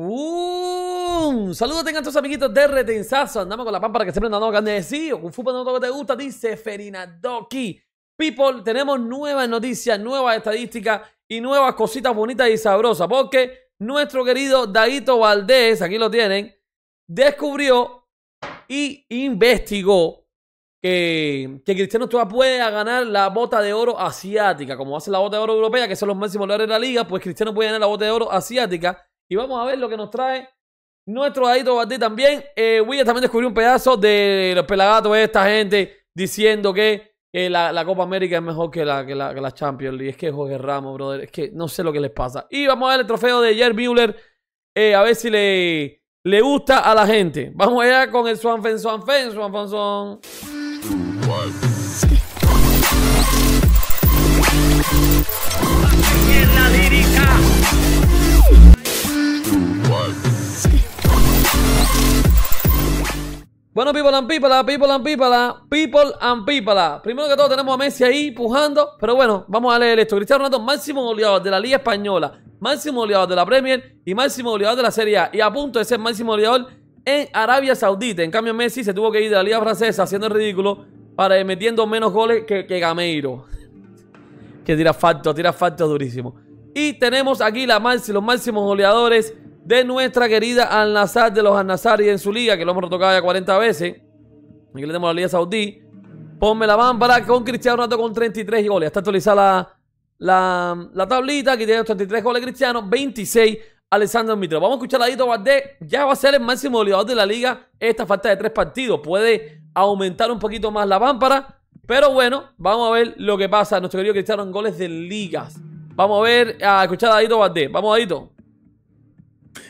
Un saludos tengan tus amiguitos de Retensazo. Andamos con la pan para que siempre andamos grandecidos. Sí, fútbol no todo que te gusta, dice Ferinadoki. People, tenemos nuevas noticias, nuevas estadísticas y nuevas cositas bonitas y sabrosas. Porque nuestro querido Daguito Valdés, aquí lo tienen, descubrió y investigó que, que Cristiano Tua puede ganar la bota de oro asiática. Como hace la bota de oro europea, que son los máximos lugares de la liga, pues Cristiano puede ganar la bota de oro asiática y vamos a ver lo que nos trae nuestro dadito Bardi también. Eh, William también descubrió un pedazo de los pelagatos de esta gente diciendo que eh, la, Copa América es mejor que la, que, la, Champions League. Es que Jorge Ramos, brother. Es que no sé lo que les pasa. Y vamos a ver el trofeo de Jerry Müller. Eh, a ver si le, le gusta a la gente. Vamos allá con el Swanfen, Swanfen, Swanfen, Swan. Bueno, people and people, ah, people and people, ah, people and people. Ah. Primero que todo tenemos a Messi ahí pujando, pero bueno, vamos a leer esto. Cristiano Ronaldo, máximo goleador de la Liga Española, máximo goleador de la Premier y máximo goleador de la Serie A. Y a punto de ser máximo goleador en Arabia Saudita. En cambio, Messi se tuvo que ir de la Liga Francesa haciendo el ridículo para ir metiendo menos goles que, Gameiro. Que tira facto tira durísimo. Y tenemos aquí la, los máximos goleadores de nuestra querida Al Nazar de los Al y en su liga, que lo hemos retocado ya 40 veces. Aquí le tenemos la Liga Saudí. Ponme la bámpara con Cristiano Ronaldo con 33 goles. Hasta actualizar la, tablita. Aquí tiene 33 goles Cristiano, 26 Alessandro Mitro. Vamos a escuchar a Dito Valdés. Ya va a ser el máximo goleador de la liga esta falta de tres partidos. Puede aumentar un poquito más la bámpara. Pero bueno, vamos a ver lo que pasa. Nuestro querido Cristiano en goles de ligas. Vamos a ver, a escuchar a Dito Valdés. Vamos, Dito.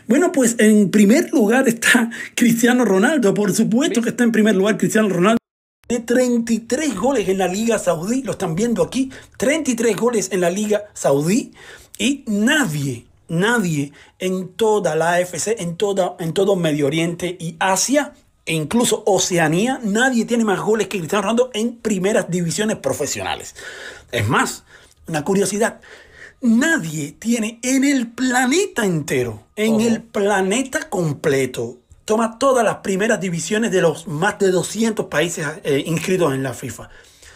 Bueno, pues en primer lugar está Cristiano Ronaldo. Por supuesto que está en primer lugar Cristiano Ronaldo. De 33 goles en la Liga Saudí, lo están viendo aquí, 33 goles en la Liga Saudí y nadie, nadie en toda la AFC, en, toda, en todo Medio Oriente y Asia e incluso Oceanía, nadie tiene más goles que Cristiano Ronaldo en primeras divisiones profesionales. Es más, una curiosidad, Nadie tiene en el planeta entero, en el planeta completo, toma todas las primeras divisiones de los más de 200 países eh, inscritos en la FIFA.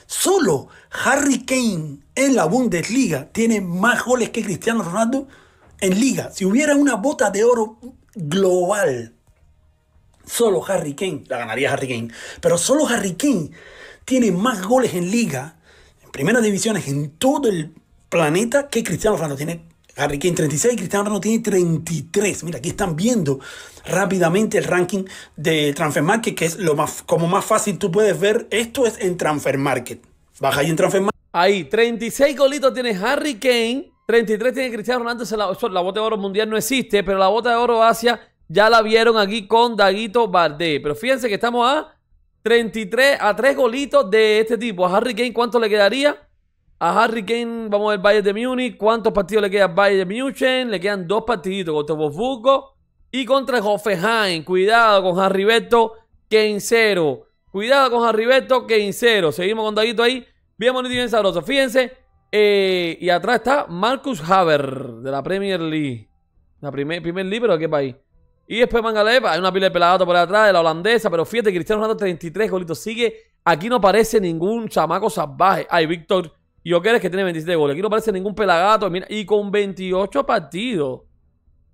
Solo Harry Kane en la Bundesliga tiene más goles que Cristiano Ronaldo en liga. Si hubiera una bota de oro global, solo Harry Kane, la ganaría Harry Kane, pero solo Harry Kane tiene más goles en liga, en primeras divisiones, en todo el planeta que Cristiano Ronaldo tiene. Harry Kane 36 y Cristiano Ronaldo tiene 33. Mira, aquí están viendo rápidamente el ranking de Transfer Market, que es lo más, como más fácil tú puedes ver. Esto es en Transfer Market. Baja ahí en Transfer Market. Ahí, 36 golitos tiene Harry Kane, 33 tiene Cristiano Ronaldo. La, la bota de oro mundial no existe, pero la bota de oro Asia ya la vieron aquí con Daguito Bardé. Pero fíjense que estamos a 33 a 3 golitos de este tipo. A Harry Kane, ¿cuánto le quedaría? A Harry Kane, vamos a ver Bayern de Múnich. ¿Cuántos partidos le queda a Bayern de Múnich? Le quedan dos partiditos contra Wolfsburgo y contra Hoffenheim. Cuidado con Harry Beto, Kane cero. Cuidado con Harry Beto, Kane cero. Seguimos con Daguito ahí. Bien bonito y bien sabroso. Fíjense. Eh, y atrás está Marcus Haber de la Premier League. La primer, primer League, pero qué país? Y después Mangalepa. hay una pila de pelagato por atrás de la holandesa, pero fíjate, Cristiano Ronaldo 33 golitos sigue. Aquí no aparece ningún chamaco salvaje. Ay, Víctor y que que tiene 27 goles. Aquí no parece ningún pelagato. y con 28 partidos.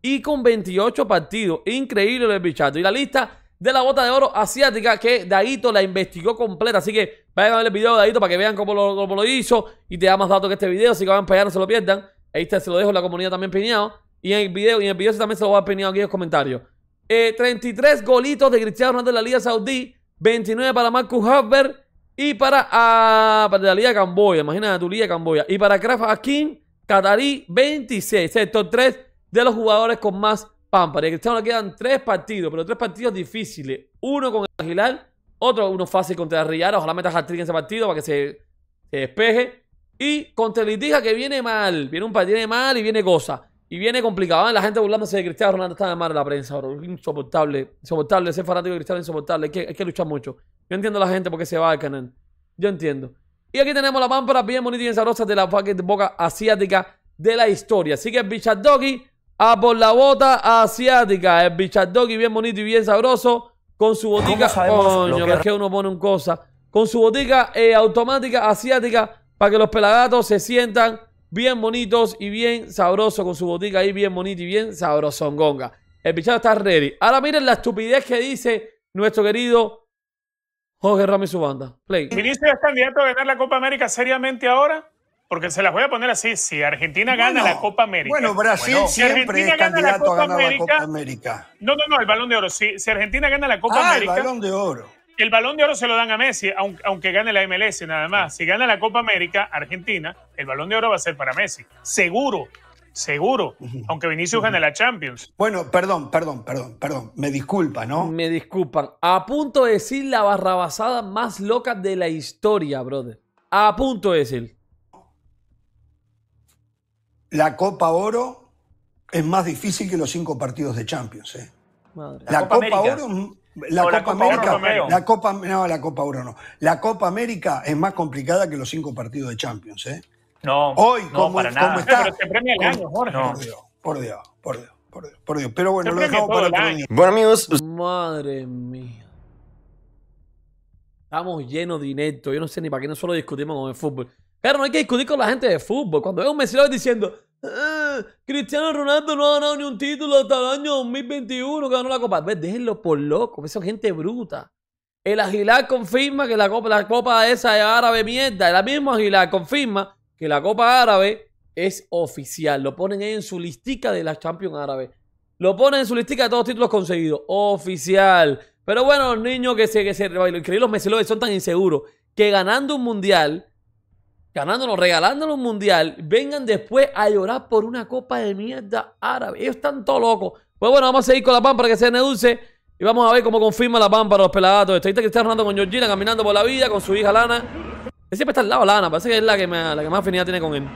Y con 28 partidos. Increíble el bichado. bichato. Y la lista de la bota de oro asiática que Daito la investigó completa. Así que vayan a ver el video de Daito para que vean cómo lo, lo hizo. Y te da más datos que este video. Así que vayan para allá, no se lo pierdan. Ahí está, se lo dejo en la comunidad también peñado Y en el video, y en el video también se lo va a peñar aquí en los comentarios. 33 eh, golitos de Cristiano Ronaldo de la Liga Saudí. 29 para Marcus Haver y para, ah, la para Liga Camboya, imagínate tu Liga Camboya. Y para Kraft Akin, Qatarí 26, estos tres de los jugadores con más pampa. Y Cristiano le quedan tres partidos, pero tres partidos difíciles. Uno con el Aguilar, otro uno fácil contra el ojalá metas hat en ese partido para que se, despeje. Y contra Litija que viene mal, viene un partido mal y viene cosa. Y viene complicado. ¿eh? La gente burlándose de Cristiano Ronaldo está de mal en la prensa, bro. Insoportable. Insoportable. ese fanático de Cristiano es insoportable. Hay que, que luchar mucho. Yo entiendo a la gente porque se va al canal. Yo entiendo. Y aquí tenemos la pámpara bien bonita y bien sabrosa de la boca asiática de la historia. Así que el Doggy a por la bota asiática. El Doggy bien bonito y bien sabroso. Con su botica. Coño, que... es que uno pone un cosa. Con su botica eh, automática asiática para que los pelagatos se sientan bien bonitos y bien sabrosos con su botica ahí, bien bonito y bien sabrosongonga. El pichado está ready. Ahora miren la estupidez que dice nuestro querido Jorge Ramos y su banda. Play. ¿Vinicius es candidato a ganar la Copa América seriamente ahora? Porque se las voy a poner así. Si Argentina gana la Copa América. Bueno, Brasil siempre es candidato a ganar la Copa América. No, no, no, el Balón de Oro. Si, Argentina gana la Copa ah, América. el Balón de Oro el balón de oro se lo dan a Messi, aunque, gane la MLS nada más. Si gana la Copa América, Argentina, el balón de oro va a ser para Messi. Seguro, seguro. Aunque Vinicius gane la Champions. Bueno, perdón, perdón, perdón, perdón. Me disculpa, ¿no? Me disculpan. A punto de decir la barrabasada más loca de la historia, brother. A punto de decir. La Copa Oro es más difícil que los cinco partidos de Champions, ¿eh? Madre. La, Copa Oro mm, la Copa, América, la Copa, no, la Copa no. La Copa América es más complicada que los cinco partidos de Champions, ¿eh? No, hoy no, para nada. está, pero se premia el año, Jorge. Por Dios, por Dios, por Dios, por Dios, Pero bueno, lo dejamos para otro año. Bueno, amigos. Madre mía. Estamos llenos de ineptos. Yo no sé ni para qué solo discutimos con el fútbol. Pero no hay que discutir con la gente de fútbol. Cuando veo un mesero diciendo. Ah, Cristiano Ronaldo no ha ganado ni un título hasta el año 2021 que ganó la copa. déjenlo por loco, eso es gente bruta. El Aguilar confirma que la copa, la copa esa es árabe mierda. El mismo Aguilar confirma que la copa árabe es oficial. Lo ponen ahí en su listica de la Champions árabe. Lo ponen en su listica de todos los títulos conseguidos. Oficial. Pero bueno, los niños que se, que se, los meselones son tan inseguros que ganando un mundial ganándolo, regalándolo un mundial, vengan después a llorar por una copa de mierda árabe. Ellos están todos locos. Pues bueno, vamos a seguir con la para que se dulce. Y vamos a ver cómo confirma la para los pelagatos. Está está Cristiano Ronaldo con Georgina caminando por la vida con su hija Lana. Él siempre está al lado Lana, parece que es la que, más, la que más afinidad tiene con él.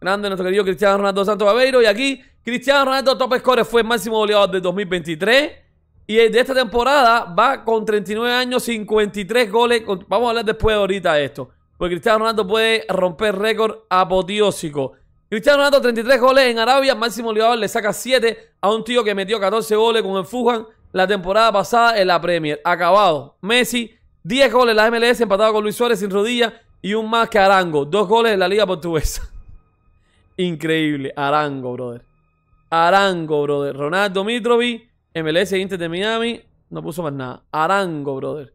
Grande nuestro querido Cristiano Ronaldo Santos Aveiro. Y aquí, Cristiano Ronaldo Top Score fue el máximo goleador de 2023. Y de esta temporada va con 39 años, 53 goles. Vamos a hablar después ahorita de esto. Porque Cristiano Ronaldo puede romper récord apoteósico. Cristiano Ronaldo, 33 goles en Arabia. Máximo Olivador le saca 7 a un tío que metió 14 goles con el FUJAN la temporada pasada en la Premier. Acabado. Messi, 10 goles en la MLS, empatado con Luis Suárez sin rodilla Y un más que Arango. Dos goles en la Liga Portuguesa. Increíble. Arango, brother. Arango, brother. Ronaldo Mitrovic MLS Inter de Miami. No puso más nada. Arango, brother.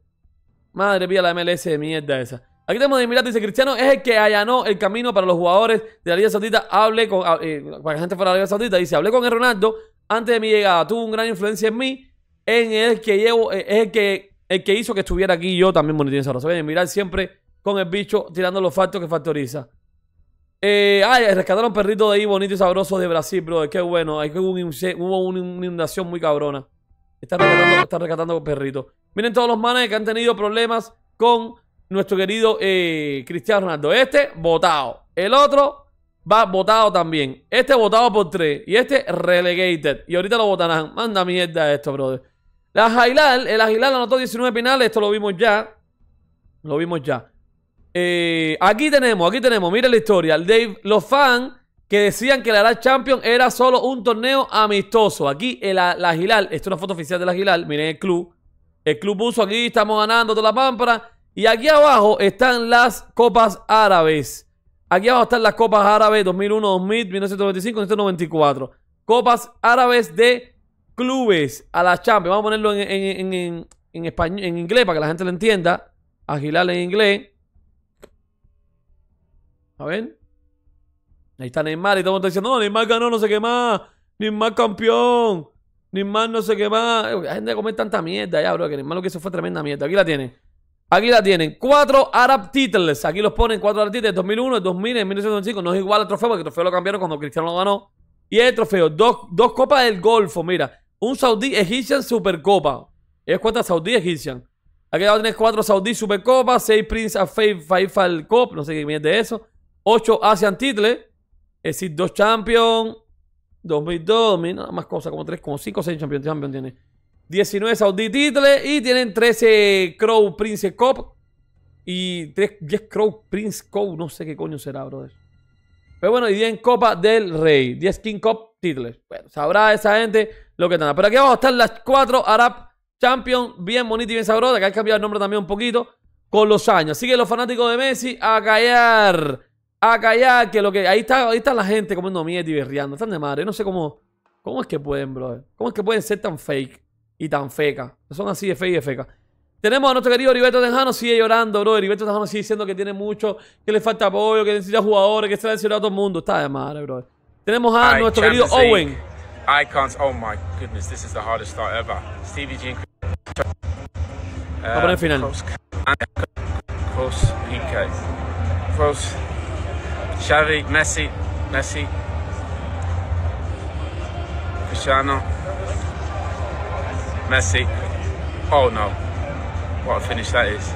Madre mía, la MLS de mierda esa. Aquí tenemos de mirar, dice Cristiano, es el que allanó el camino para los jugadores de la Liga Saudita. Hable con, ah, eh, para la gente fuera de la Liga Saudita, dice, hablé con el Ronaldo antes de mi llegada, tuvo una gran influencia en mí, en el que llevo, eh, es el que, el que hizo que estuviera aquí yo también monetizo esa razón. mirar siempre con el bicho tirando los factos que factoriza. Eh, ay, rescataron perritos de ahí bonito y sabrosos de Brasil, bro. Qué bueno. Hay que hubo, una inundación muy cabrona. Están rescatando, están rescatando perritos. Miren todos los manes que han tenido problemas con nuestro querido eh, Cristiano Ronaldo. Este, votado. El otro va votado también. Este votado por tres. Y este, relegated. Y ahorita lo votarán. Manda mierda esto, brother. La Jailal, el Aguilar anotó 19 penales. Esto lo vimos ya. Lo vimos ya. Eh, aquí tenemos, aquí tenemos, mira la historia. Dave, los fans que decían que la Arab Champions era solo un torneo amistoso. Aquí el, la, la esta es una foto oficial de la Gilal, miren el club. El club puso aquí, estamos ganando toda la pámpara. Y aquí abajo están las copas árabes. Aquí abajo están las copas árabes 2001, 2000, 1995, 1994. Copas árabes de clubes a la Champions. Vamos a ponerlo en, en, inglés para que la gente lo entienda. Agilar en inglés. ¿A ver, Ahí está Neymar y todo el mundo diciendo, no, Neymar ganó, no sé qué más. Neymar campeón. Neymar no sé qué más. Hay gente come tanta mierda ya, bro, que Neymar lo que hizo fue tremenda mierda. Aquí la tienen. Aquí la tienen. Cuatro Arab Titles. Aquí los ponen cuatro Arab Titles. 2001, 2000, 1995. No es igual al trofeo porque el trofeo lo cambiaron cuando Cristiano lo ganó. Y el trofeo. Dos, dos copas del Golfo, mira. Un Saudi Egyptian Supercopa. ¿Es cuatro saudí Egyptian. Aquí va a cuatro Saudí Supercopa, seis Prince of Faith Cup, no sé qué mierda de eso. 8 Asian Title. es decir, 2 Champion, 2002, nada más cosas, como 3, como 5 o 6 Champions, tiene. 19 Saudi Title. y tienen 13 Crow Prince Cop. y 10 Crow Prince Cup, no sé qué coño será, brother. Pero bueno, y 10 Copa del Rey, 10 King Cup Titles. Bueno, sabrá esa gente lo que tenga. Pero aquí vamos a estar las 4 Arab Champions, bien bonita y bien sabrosa, que han cambiado el nombre también un poquito con los años. Así los fanáticos de Messi a callar a callar, que lo que. Ahí está, ahí está la gente comiendo mierda y berreando Están de madre. Yo no sé cómo. ¿Cómo es que pueden, bro ¿Cómo es que pueden ser tan fake y tan feca? Son así de fake y de feca. Tenemos a nuestro querido Heriberto Tejano, sigue llorando, bro. Heriberto Tejano sigue diciendo que tiene mucho, que le falta apoyo, que necesita jugadores, que está lesionado a todo el mundo. Está de madre, bro Tenemos a nuestro querido Owen. Icons, oh my goodness, this is the hardest start ever. Stevie a poner final. Uh, Sharik, Messi, Messi, Cristiano, Messi. Oh no, what a finish that is.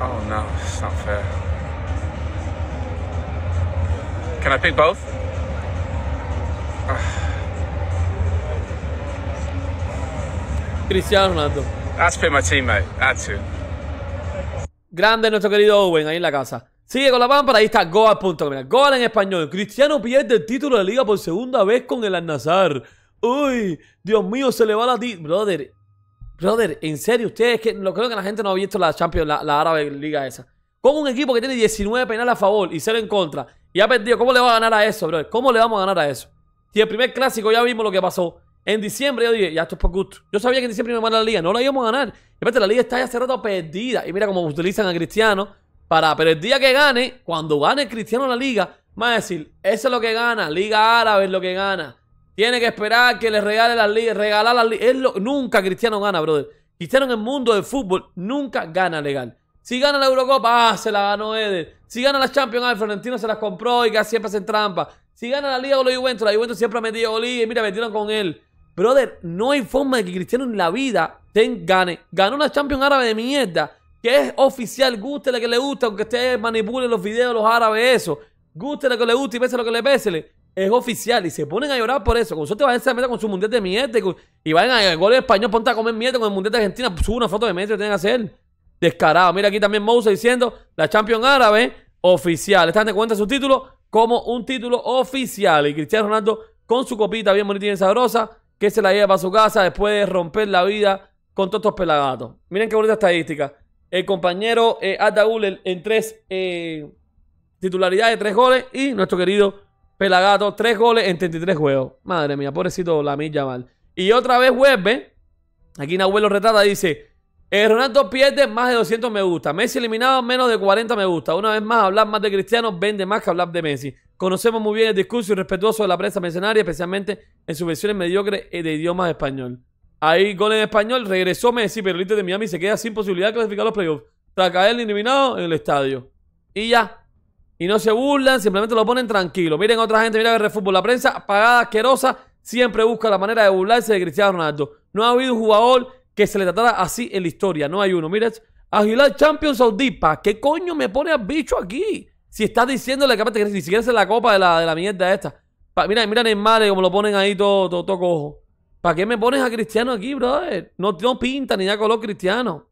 Oh no, it's not fair. Can I pick both? Ah. Cristiano Ronaldo. That's been my teammate. That's it. Grande nuestro querido Owen ahí en la casa. Sigue con la para ahí está Goal.com. Goal en español. Cristiano pierde el título de liga por segunda vez con el Al-Nazar. Uy, Dios mío, se le va la Brother, brother, en serio, ustedes que lo creo que la gente no ha visto la Champions, la, árabe liga esa. Con un equipo que tiene 19 penales a favor y 0 en contra y ha perdido, ¿cómo le va a ganar a eso, brother? ¿Cómo le vamos a ganar a eso? Y el primer clásico ya vimos lo que pasó. En diciembre yo dije, ya esto es por gusto. Yo sabía que en diciembre iba a ganar la liga, no la íbamos a ganar. Y aparte, la liga está ya cerrada perdida. Y mira cómo utilizan a Cristiano para, pero el día que gane, cuando gane Cristiano la liga, más a decir, eso es lo que gana, Liga Árabe es lo que gana. Tiene que esperar que le regale la Liga, regalar las ligas. nunca Cristiano gana, brother. Cristiano en el mundo del fútbol nunca gana legal. Si gana la Eurocopa, ah, se la ganó Eder. Si gana la Champions, ah, el Florentino se las compró y casi siempre hacen trampa. Si gana la Liga con los Juventus, la Juventus siempre ha metido oli, y mira, metieron con él. Brother, no hay forma de que Cristiano en la vida gane. Ganó la Champions Árabe de mierda que es oficial, guste la que le gusta, aunque usted manipule los videos, los árabes, eso, guste lo que le guste y pese lo que le pese, es oficial y se ponen a llorar por eso. Con suerte van a hacer con su mundial de mierda y, van a el gol español, ponte a comer mierda con el mundial de Argentina, sube una foto de mierda que tienen que hacer. Descarado. Mira aquí también Moussa diciendo la Champions Árabe oficial. Están de cuenta su título como un título oficial. Y Cristiano Ronaldo con su copita bien bonita y bien sabrosa que se la lleva para su casa después de romper la vida con todos estos pelagatos. Miren qué bonita estadística el compañero eh, Ataúl en, tres eh, titularidades, tres goles. Y nuestro querido Pelagato, tres goles en 33 juegos. Madre mía, pobrecito milla mal Y otra vez vuelve. Aquí en abuelo retrata, dice... Eh, Ronaldo pierde más de 200 me gusta. Messi eliminado menos de 40 me gusta. Una vez más, hablar más de Cristiano vende más que hablar de Messi. Conocemos muy bien el discurso irrespetuoso de la prensa mercenaria, especialmente en sus versiones mediocres eh, de idiomas español. Ahí gol en español. Regresó Messi, pero el Inter de Miami se queda sin posibilidad de clasificar los playoffs. Tras caer eliminado en el estadio. Y ya. Y no se burlan, simplemente lo ponen tranquilo. Miren otra gente, mira ver fútbol. La prensa apagada, asquerosa, siempre busca la manera de burlarse de Cristiano Ronaldo. No ha habido un jugador que se le tratara así en la historia. No hay uno. Miren, Aguilar Champions Audipa. ¿Qué coño me pone al bicho aquí? Si estás diciéndole que capa que ni siquiera es la copa de la, de la mierda esta. Miren mira, mira madre eh, como lo ponen ahí todo, todo cojo. ¿Para qué me pones a Cristiano aquí, brother? No, pinta ni da color Cristiano.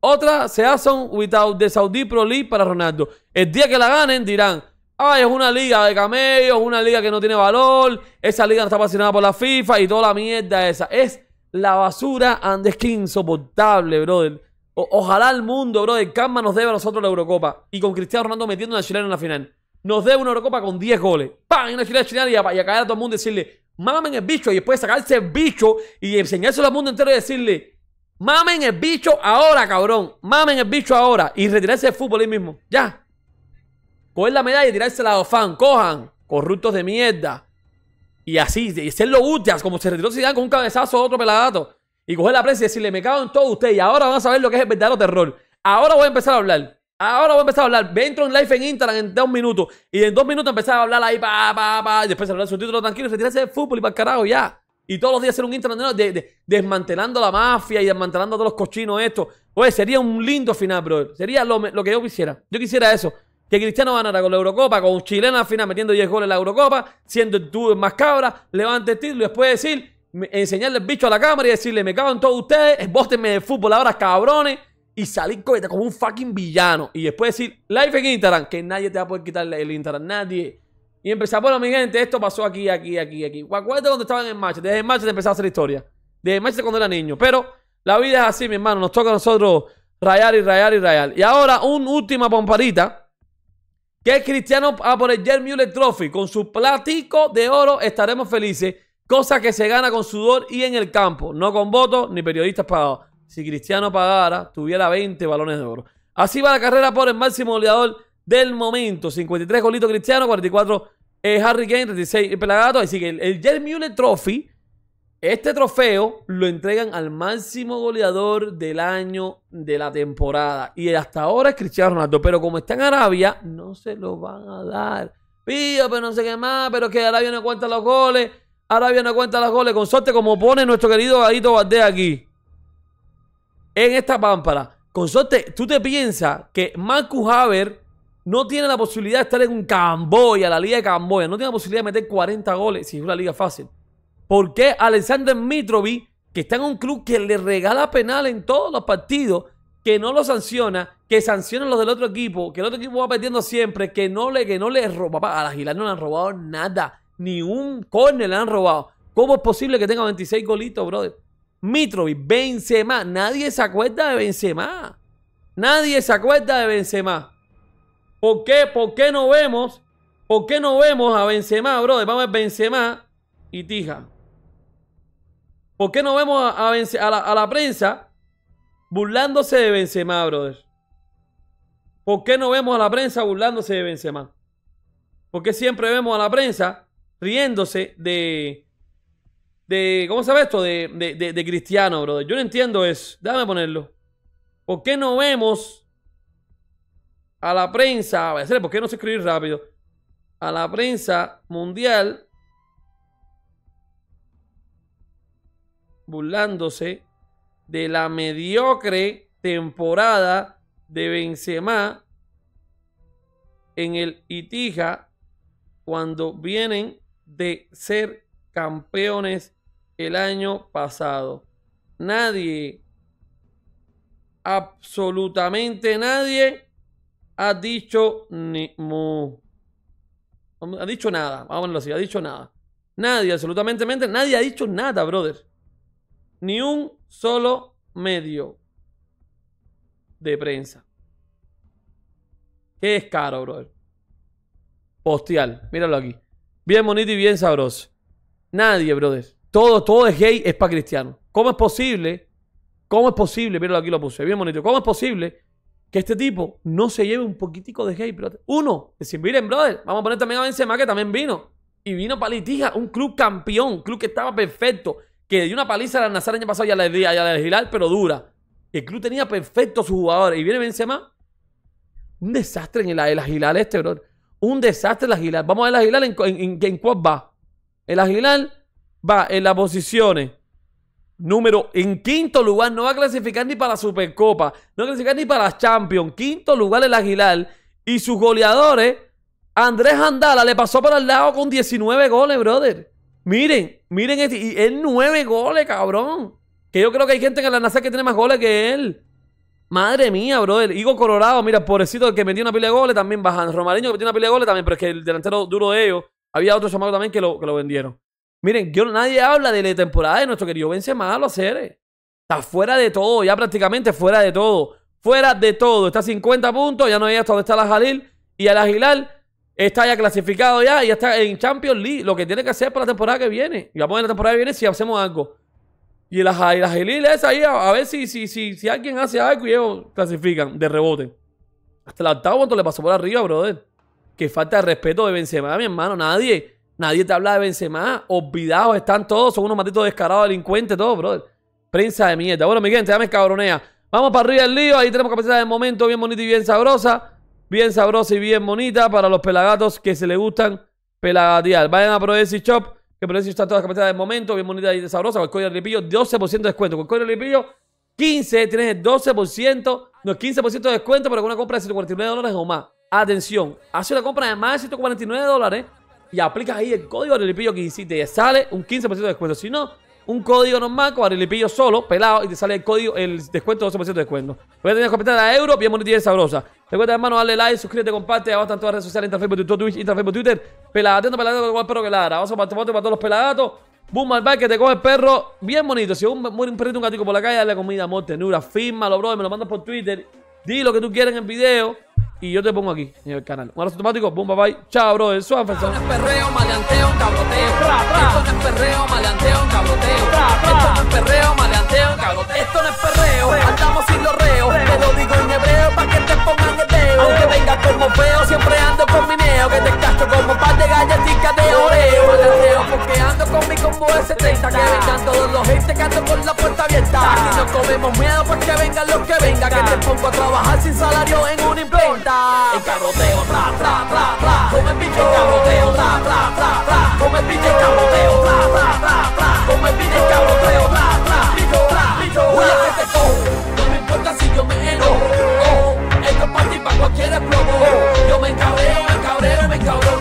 Otra, un Without the Saudi Pro League para Ronaldo. El día que la ganen dirán, ay, ah, es una liga de camellos, una liga que no tiene valor, esa liga no está apasionada por la FIFA y toda la mierda esa. Es la basura que insoportable, brother. ojalá el mundo, brother, calma, nos debe a nosotros la Eurocopa. Y con Cristiano Ronaldo metiendo una chilena en la final. Nos debe una Eurocopa con 10 goles. ¡Pam! Y una chilena chilena y a, y a caer a todo el mundo y decirle, mamen el bicho y después sacarse el bicho y enseñárselo al mundo entero y decirle, mamen el bicho ahora, cabrón, mamen el bicho ahora y retirarse del fútbol ahí mismo, ya. Coger la medalla y tirársela a los fans, cojan, corruptos de mierda. Y así, y lo gustias, como se retiró Zidane con un cabezazo a otro peladato. Y coger la prensa y decirle, me cago en todo usted y ahora van a saber lo que es el verdadero terror. Ahora voy a empezar a hablar. Ahora voy a empezar a hablar. Ve entro en live en Instagram en dos minutos. Y en dos minutos empezar a hablar ahí, pa, pa, pa. Y después hablar su título tranquilo retirarse de fútbol y para carajo ya. Y todos los días hacer un Instagram de, desmantelando la mafia y desmantelando a todos los cochinos esto. Oye, sería un lindo final, bro. Sería lo, que yo quisiera. Yo quisiera eso. Que Cristiano ganara con la Eurocopa, con un chileno al final metiendo 10 goles en la Eurocopa, siendo el tú más cabra, levante el título y después decir, enseñarle el bicho a la cámara y decirle, me cago en todos ustedes, bóstenme de fútbol ahora, cabrones y salir coqueta como un fucking villano. Y después decir live en Instagram, que nadie te va a poder quitar el Instagram, nadie. Y empezar, bueno, mi gente, esto pasó aquí, aquí, aquí, aquí. Acuérdate cuando estaban en el Desde el match te empezaba a hacer historia. Desde el match cuando era niño. Pero la vida es así, mi hermano. Nos toca a nosotros rayar y rayar y rayar. Y ahora, un última pomparita. Que es Cristiano a por el Jerry Mueller Trophy. Con su platico de oro estaremos felices. Cosa que se gana con sudor y en el campo. No con votos ni periodistas pagados si Cristiano pagara, tuviera 20 balones de oro. Así va la carrera por el máximo goleador del momento. 53 golitos Cristiano, 44 es Harry Kane, 36 Pelagato. Así que el, el Jerry Trophy, este trofeo lo entregan al máximo goleador del año de la temporada. Y hasta ahora es Cristiano Ronaldo. Pero como está en Arabia, no se lo van a dar. Pío, pero no sé qué más, pero que Arabia no cuenta los goles. Arabia no cuenta los goles. Con suerte como pone nuestro querido Gadito Valdés aquí en esta pámpara. Con tú te piensas que Marcus Haber no tiene la posibilidad de estar en un Camboya, la liga de Camboya. No tiene la posibilidad de meter 40 goles si es una liga fácil. ¿Por qué Alexander Mitrovic, que está en un club que le regala penal en todos los partidos, que no lo sanciona, que sancionan los del otro equipo, que el otro equipo va perdiendo siempre, que no le, que no le roba. a la Gilad no le han robado nada. Ni un córner le han robado. ¿Cómo es posible que tenga 26 golitos, brother? Mitrovic, Benzema. Nadie se acuerda de Benzema. Nadie se acuerda de Benzema. ¿Por qué? ¿Por qué no vemos? ¿Por qué no vemos a Benzema, brother? Vamos a ver Benzema y Tija. ¿Por qué no vemos a, la, prensa burlándose de Benzema, brother? ¿Por qué no vemos a la prensa burlándose de Benzema? ¿Por qué siempre vemos a la prensa riéndose de, de ¿cómo se llama esto? De, cristiano, brother. Yo no entiendo eso. Déjame ponerlo. ¿Por qué no vemos a la prensa? A ¿por qué no se escribir rápido? A la prensa mundial burlándose de la mediocre temporada de Benzema en el Itija cuando vienen de ser campeones el año pasado. Nadie, absolutamente nadie, ha dicho ni Ha dicho nada, vámonos así, ha dicho nada. Nadie, absolutamente nadie ha dicho nada, brother. Ni un solo medio de prensa. ¿Qué es caro, brother? Postial. míralo aquí. Bien bonito y bien sabroso. Nadie, brother todo, todo es gay, es para Cristiano ¿Cómo es posible? ¿Cómo es posible? Míralo aquí lo puse, bien bonito. ¿Cómo es posible que este tipo no se lleve un poquitico de gay, brother? Uno, decir, miren, brother, vamos a poner también a Benzema que también vino. Y vino palitija. un club campeón, un club que estaba perfecto, que dio una paliza a la Nazar el año pasado y la, de Gilal pero dura. El club tenía perfecto sus jugadores. Y viene Benzema, un desastre en el, el este, brother. Un desastre el Aguilar Vamos a ver el Aguilar en, en, va. El Aguilar va en las posiciones número en quinto lugar, no va a clasificar ni para la Supercopa, no va a clasificar ni para la Champions. Quinto lugar el Aguilar y sus goleadores. Andrés Andala le pasó para al lado con 19 goles, brother. Miren, miren, este, y él 9 goles, cabrón. Que yo creo que hay gente en la NASA que tiene más goles que él. Madre mía, brother. Higo Colorado, mira, pobrecito, que metió una pila de goles también bajan. Romareño que metió una pila de goles también, pero es que el delantero duro de ellos. Había otro llamado también que lo vendieron. Miren, yo, nadie habla de la temporada de nuestro querido Benzema, lo hacer. Está fuera de todo, ya prácticamente fuera de todo. Fuera de todo. Está a 50 puntos, ya no hay hasta dónde está la Jalil. Y el ajalil está ya clasificado ya y está en Champions League. Lo que tiene que hacer para la temporada que viene. Y vamos a la temporada que viene si hacemos algo. Y el, Jalil es ahí a, ver si, alguien hace algo y ellos clasifican de rebote. Hasta el octavo punto le pasó por arriba, brother. Que falta de respeto de Benzema, mi hermano. Nadie. Nadie te habla de Benzema. Olvidados están todos. Son unos matitos descarados, delincuentes, todo, brother. Prensa de mierda. Bueno, Miguel Te llames cabronea. Vamos para arriba del lío. Ahí tenemos capacidad de momento bien bonita y bien sabrosa. Bien sabrosa y bien bonita para los pelagatos que se le gustan pelagatear. Vayan a Prodeci Shop, que eso está todas las de momento. Bien bonita y sabrosa. Con el código de ripillo, 12% de descuento. Con el código de ripillo, 15, tienes el 12%, no es 15% de descuento para una compra de 149 dólares o más. Atención, hace una compra de más de 149 dólares y aplicas ahí el código Arilipillo que hiciste y sale un 15% de descuento. Si no, un código normal con Arilipillo solo, pelado, y te sale el código, el descuento de 12% de descuento. Voy a tener que a euro, bien bonita y sabrosa. Recuerda, hermano, darle like, suscríbete, comparte. Abajo en todas las redes sociales: entra Facebook, Twitch, Facebook, Twitter. Peladatento, peladato, igual perro que Lara, Vamos a para todos los peladatos. Boom al que te coge el perro. Bien bonito. Si un, muere un perrito, un gatito por la calle, dale comida, amor, tenura Fírmalo, bro. Me lo mandas por Twitter. Di lo que tú quieras en el video. Y yo te pongo aquí en el canal. Un abrazo automático, boom, bye bye. Chao, bro. El suave. Esto no es perreo, maleanteo, cabroteo. Esto no es perreo, maleanteo, cabroteo. Esto no es perreo, maleanteo, cabroteo. Esto no es perreo, andamos sin los reos. Te lo digo en hebreo para que te pongan el Aunque venga como feo, siempre ando con neo. Que te casto como par de galletitas de oreo. porque ando con mi combo S 70. Que vengan todos los hits, que ando con la puerta abierta. Comemos miedo porque pues vengan los que vengan. Que te pongo a trabajar sin salario en una imprenta. En carroteo, tra, tra, tra, tra. Come pinche carroteo, tra, tra, tra, tra. Come pinche carroteo, tra, tra, tra, tra. Come pinche carroteo, tra, tra. Bicho, tra, tra que este cojo. No me importa si yo me enojo. Oh, esto es para ti, para cualquier explobo. Yo me encabreo, me encabreo, me encabreo.